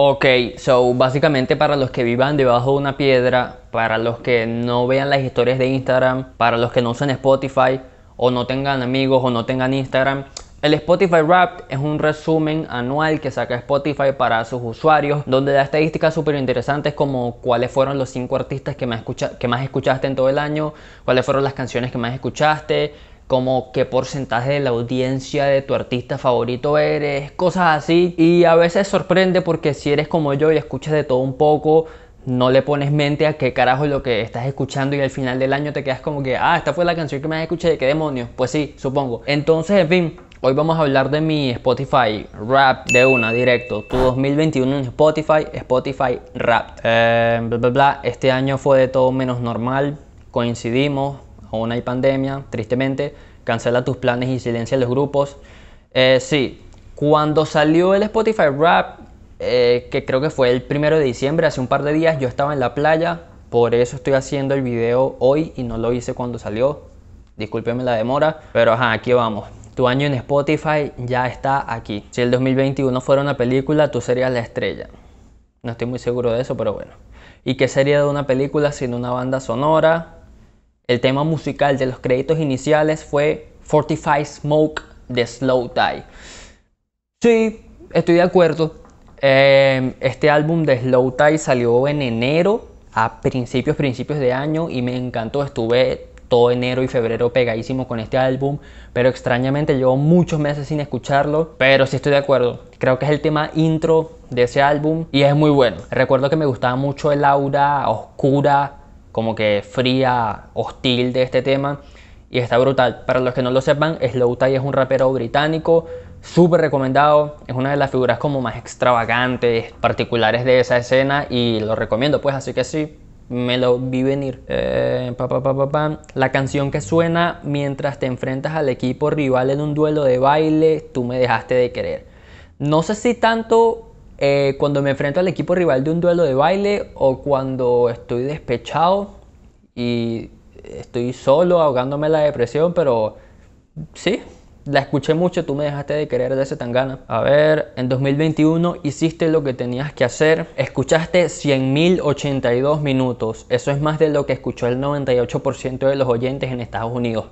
Ok, so básicamente para los que vivan debajo de una piedra, para los que no vean las historias de Instagram, para los que no usan Spotify o no tengan amigos o no tengan Instagram, el Spotify Wrapped es un resumen anual que saca Spotify para sus usuarios, donde da estadísticas súper interesantes como cuáles fueron los cinco artistas que más escuchaste en todo el año, cuáles fueron las canciones que más escuchaste, como qué porcentaje de la audiencia de tu artista favorito eres, cosas así. Y a veces sorprende porque si eres como yo y escuchas de todo un poco, no le pones mente a qué carajo lo que estás escuchando y al final del año te quedas como que, ah, esta fue la canción que más escuché, ¿qué demonios? Pues sí, supongo. Entonces, en fin. Hoy vamos a hablar de mi Spotify Rap de una, directo. Tu 2021 en Spotify, Spotify Rap. Eh, bla, bla, bla. Este año fue de todo menos normal. Coincidimos, aún hay pandemia, tristemente, cancela tus planes y silencia los grupos. Eh, sí, cuando salió el Spotify Rap, eh, que creo que fue el primero de diciembre, hace un par de días, yo estaba en la playa, por eso estoy haciendo el video hoy y no lo hice cuando salió. Discúlpeme la demora, pero ajá, aquí vamos. Tu año en Spotify ya está aquí. Si el 2021 fuera una película, tú serías la estrella. No estoy muy seguro de eso, pero bueno. ¿Y qué sería de una película sin una banda sonora? El tema musical de los créditos iniciales fue Fortify Smoke de Slow Die. Sí, estoy de acuerdo. Em, este álbum de Slow Tie salió en enero, a principios, principios de año, y me encantó. Estuve todo enero y febrero pegadísimo con este álbum, pero extrañamente llevo muchos meses sin escucharlo, pero sí estoy de acuerdo. Creo que es el tema intro de ese álbum y es muy bueno. Recuerdo que me gustaba mucho el aura oscura como que fría, hostil de este tema y está brutal. Para los que no lo sepan, Slow Tie es un rapero británico, súper recomendado, es una de las figuras como más extravagantes, particulares de esa escena y lo recomiendo, pues así que sí, me lo vi venir. Eh, la canción que suena mientras te enfrentas al equipo rival en un duelo de baile, tú me dejaste de querer. No sé si tanto eh, cuando me enfrento al equipo rival de un duelo de baile o cuando estoy despechado y estoy solo ahogándome la depresión, pero sí, la escuché mucho, tú me dejaste de querer de ese tangana. A ver, en 2021 hiciste lo que tenías que hacer, escuchaste 100.082 minutos, eso es más de lo que escuchó el 98% de los oyentes en Estados Unidos.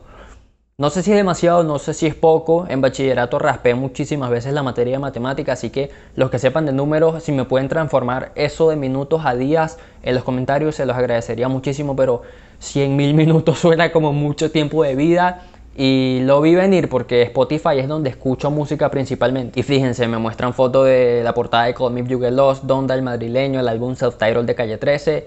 No sé si es demasiado, no sé si es poco. En bachillerato raspé muchísimas veces la materia de matemática, así que los que sepan de números, si me pueden transformar eso de minutos a días en los comentarios, se los agradecería muchísimo, pero 100 mil minutos suena como mucho tiempo de vida. Y lo vi venir porque Spotify es donde escucho música principalmente. Y fíjense, me muestran fotos de la portada de Call Me If Lost, Donda el madrileño, el álbum Self Title de Calle 13,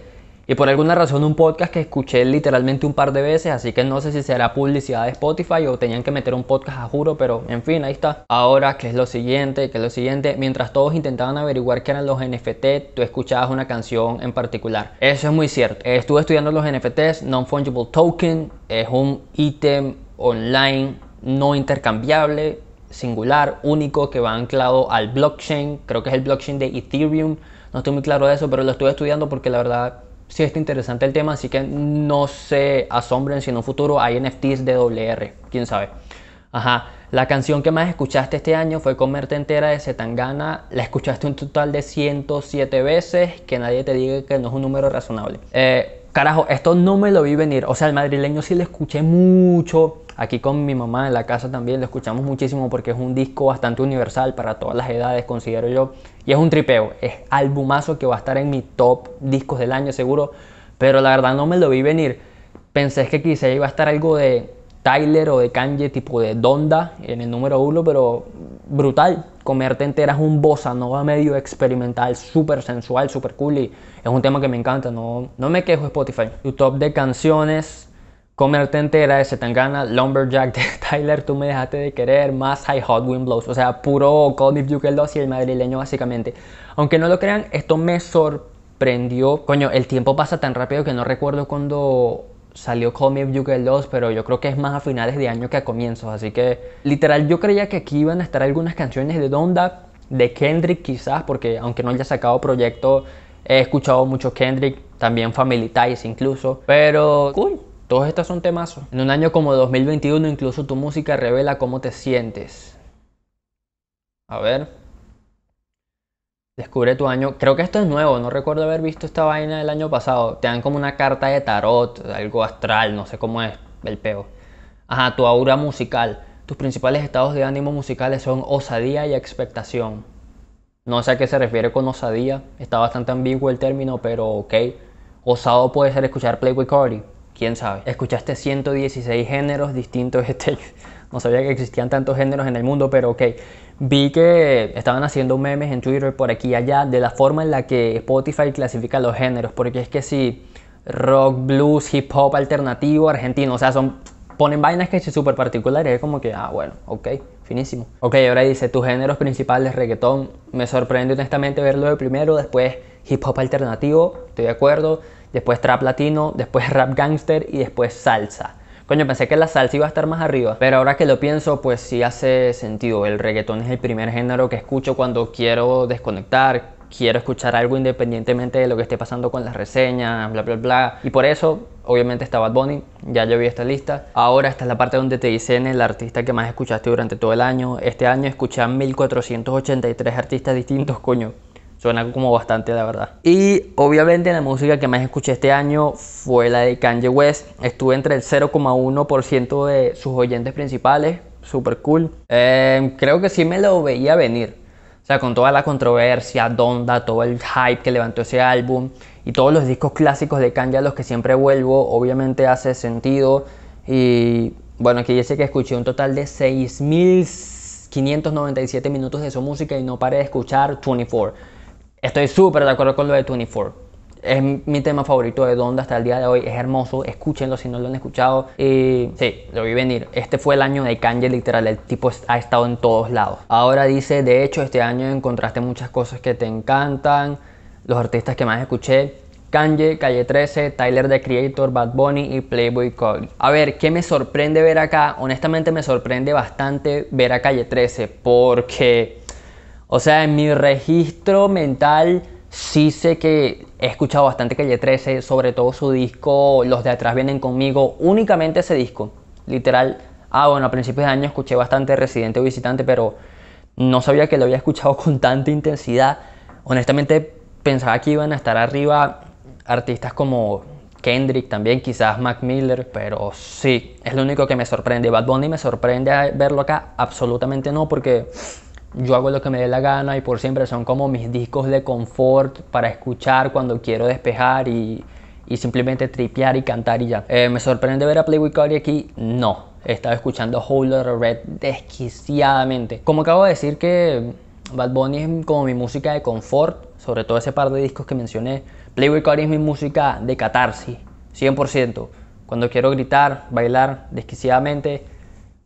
y por alguna razón un podcast que escuché literalmente un par de veces, así que no sé si será publicidad de Spotify o tenían que meter un podcast a juro, pero en fin, ahí está. Ahora, ¿qué es lo siguiente? ¿Qué es lo siguiente? Mientras todos intentaban averiguar qué eran los NFT, tú escuchabas una canción en particular. Eso es muy cierto. Estuve estudiando los NFTs, Non-Fungible Token, es un ítem online no intercambiable, singular, único, que va anclado al blockchain, creo que es el blockchain de Ethereum. No estoy muy claro de eso, pero lo estuve estudiando porque la verdad sí está interesante el tema, así que no se asombren si en un futuro hay NFTs de WR, quién sabe. Ajá, la canción que más escuchaste este año fue Comerte Entera de Setangana. la escuchaste un total de 107 veces, que nadie te diga que no es un número razonable. Eh, carajo, esto no me lo vi venir, o sea, el madrileño sí le escuché mucho, Aquí con mi mamá en la casa también lo escuchamos muchísimo porque es un disco bastante universal para todas las edades, considero yo. Y es un tripeo, es albumazo que va a estar en mi top discos del año seguro. Pero la verdad no me lo vi venir. Pensé que quizá iba a estar algo de Tyler o de Kanye, tipo de Donda en el número uno, pero brutal. Comerte entera es un bossa nova medio experimental, súper sensual, súper cool y es un tema que me encanta. No, no me quejo Spotify. Tu top de canciones Comerte entera de Setangana, Lumberjack de Tyler, tú me dejaste de querer, más High Hot Wind Blows, o sea, puro You Bugle 2 y el madrileño básicamente. Aunque no lo crean, esto me sorprendió. Coño, el tiempo pasa tan rápido que no recuerdo cuando salió Call Me If You pero yo creo que es más a finales de año que a comienzos, así que literal yo creía que aquí iban a estar algunas canciones de Donda, de Kendrick quizás, porque aunque no haya sacado proyecto, he escuchado mucho Kendrick, también Family Ties incluso, pero cool, todos estos son temazos. En un año como 2021 incluso tu música revela cómo te sientes. A ver. Descubre tu año. Creo que esto es nuevo, no recuerdo haber visto esta vaina del año pasado. Te dan como una carta de tarot, algo astral, no sé cómo es el peo. Ajá, tu aura musical. Tus principales estados de ánimo musicales son osadía y expectación. No sé a qué se refiere con osadía, está bastante ambiguo el término, pero ok. Osado puede ser escuchar Play With Cardi quién sabe. Escuchaste 116 géneros distintos este. No sabía que existían tantos géneros en el mundo, pero ok. Vi que estaban haciendo memes en Twitter por aquí y allá de la forma en la que Spotify clasifica los géneros, porque es que si rock, blues, hip hop, alternativo, argentino, o sea, son ponen vainas que son súper particulares, es como que, ah, bueno, ok, finísimo. Ok, ahora dice, tus géneros principales, reggaetón, me sorprende honestamente verlo de primero, después hip hop alternativo, estoy de acuerdo, después trap latino, después rap gangster y después salsa. Coño, pensé que la salsa iba a estar más arriba, pero ahora que lo pienso, pues sí hace sentido. El reggaetón es el primer género que escucho cuando quiero desconectar, quiero escuchar algo independientemente de lo que esté pasando con las reseñas, bla, bla, bla. Y por eso, obviamente, estaba Bad ya yo vi esta lista. Ahora, esta es la parte donde te dicen el artista que más escuchaste durante todo el año. Este año escuché a 1483 artistas distintos, coño. Suena como bastante, la verdad. Y obviamente la música que más escuché este año fue la de Kanye West. Estuve entre el 0,1% de sus oyentes principales. Super cool. Em, creo que sí me lo veía venir. O sea, con toda la controversia, Donda, todo el hype que levantó ese álbum y todos los discos clásicos de Kanye a los que siempre vuelvo, obviamente hace sentido. Y bueno, aquí dice que escuché un total de 6.597 minutos de su música y no paré de escuchar 24. Estoy súper de acuerdo con lo de 24 es mi tema favorito de Donda hasta el día de hoy. Es hermoso, escúchenlo si no lo han escuchado. Y sí, lo vi venir. Este fue el año de Kanye, literal. El tipo ha estado en todos lados. Ahora dice, de hecho, este año encontraste muchas cosas que te encantan. Los artistas que más escuché. Kanye, Calle 13, Tyler the Creator, Bad Bunny y Playboy Cole. A ver, ¿qué me sorprende ver acá? Honestamente me sorprende bastante ver a Calle 13 porque o sea, en mi registro mental sí sé que he escuchado bastante Calle 13, sobre todo su disco Los de atrás vienen conmigo, únicamente ese disco, literal. Ah, bueno, a principios de año escuché bastante Residente o Visitante, pero no sabía que lo había escuchado con tanta intensidad. Honestamente pensaba que iban a estar arriba artistas como Kendrick también, quizás Mac Miller, pero sí, es lo único que me sorprende. Bad Bunny me sorprende verlo acá, absolutamente no, porque yo hago lo que me dé la gana y por siempre son como mis discos de confort para escuchar cuando quiero despejar y, simplemente tripear y cantar y ya. Eh, ¿Me sorprende ver a With Cody aquí? No. He estado escuchando Whole Red desquiciadamente. Como acabo de decir que Bad Bunny es como mi música de confort, sobre todo ese par de discos que mencioné. With Cody es mi música de catarsis, 100%. Cuando quiero gritar, bailar desquiciadamente,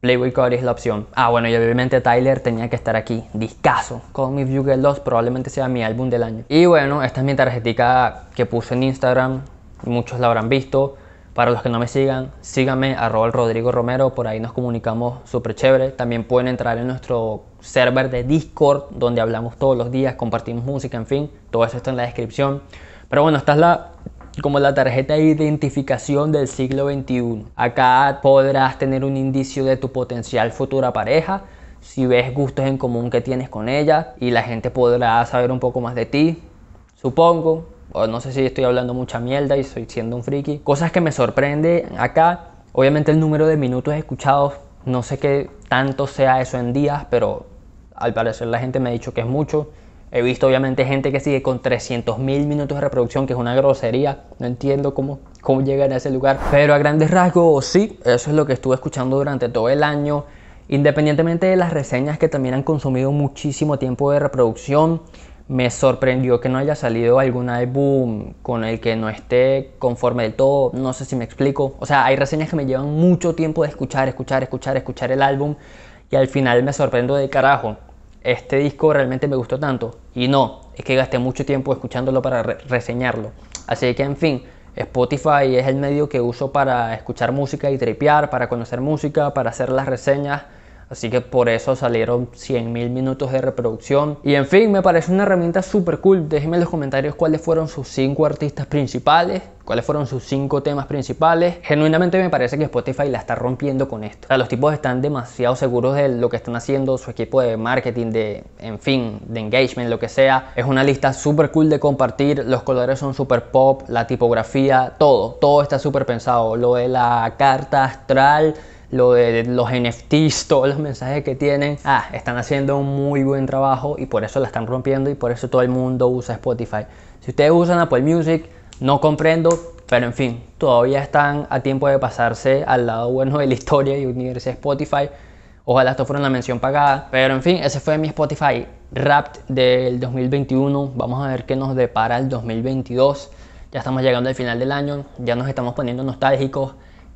Playboy Cody es la opción. Ah, bueno, y obviamente Tyler tenía que estar aquí. Discaso. Call Me View probablemente sea mi álbum del año. Y bueno, esta es mi tarjetita que puse en Instagram. Muchos la habrán visto. Para los que no me sigan, síganme, a el Rodrigo Romero, por ahí nos comunicamos súper chévere. También pueden entrar en nuestro server de Discord, donde hablamos todos los días, compartimos música, en fin, todo eso está en la descripción. Pero bueno, esta es la como la tarjeta de identificación del siglo XXI. Acá podrás tener un indicio de tu potencial futura pareja, si ves gustos en común que tienes con ella y la gente podrá saber un poco más de ti, supongo. O no sé si estoy hablando mucha mierda y estoy siendo un friki. Cosas que me sorprende acá, obviamente el número de minutos escuchados, no sé qué tanto sea eso en días, pero al parecer la gente me ha dicho que es mucho. He visto obviamente gente que sigue con 300.000 minutos de reproducción, que es una grosería. No entiendo cómo, cómo llegan a ese lugar. Pero a grandes rasgos, sí, eso es lo que estuve escuchando durante todo el año. Independientemente de las reseñas que también han consumido muchísimo tiempo de reproducción, me sorprendió que no haya salido algún álbum con el que no esté conforme del todo. No sé si me explico. O sea, hay reseñas que me llevan mucho tiempo de escuchar, escuchar, escuchar, escuchar el álbum. Y al final me sorprendo de carajo este disco realmente me gustó tanto. Y no, es que gasté mucho tiempo escuchándolo para reseñarlo. Así que, en fin, Spotify es el medio que uso para escuchar música y tripear, para conocer música, para hacer las reseñas Así que por eso salieron 100.000 minutos de reproducción. Y en fin, me parece una herramienta súper cool. Déjenme en los comentarios cuáles fueron sus cinco artistas principales, cuáles fueron sus cinco temas principales. Genuinamente me parece que Spotify la está rompiendo con esto. O sea, los tipos están demasiado seguros de lo que están haciendo, su equipo de marketing, de, en fin, de engagement, lo que sea. Es una lista súper cool de compartir. Los colores son súper pop, la tipografía, todo. Todo está súper pensado. Lo de la carta astral lo de los NFTs, todos los mensajes que tienen, ah, están haciendo un muy buen trabajo y por eso la están rompiendo y por eso todo el mundo usa Spotify. Si ustedes usan Apple Music, no comprendo, pero en fin, todavía están a tiempo de pasarse al lado bueno de la historia y unirse a Spotify. Ojalá esto fuera una mención pagada. Pero en fin, ese fue mi Spotify Wrapped del 2021. Vamos a ver qué nos depara el 2022. Ya estamos llegando al final del año, ya nos estamos poniendo nostálgicos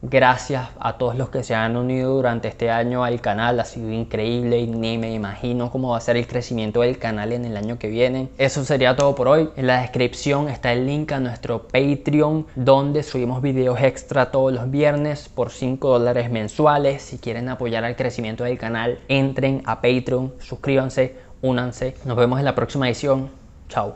Gracias a todos los que se han unido durante este año al canal, ha sido increíble y ni me imagino cómo va a ser el crecimiento del canal en el año que viene. Eso sería todo por hoy. En la descripción está el link a nuestro Patreon donde subimos videos extra todos los viernes por 5 dólares mensuales. Si quieren apoyar al crecimiento del canal, entren a Patreon, suscríbanse, únanse. Nos vemos en la próxima edición. Chao.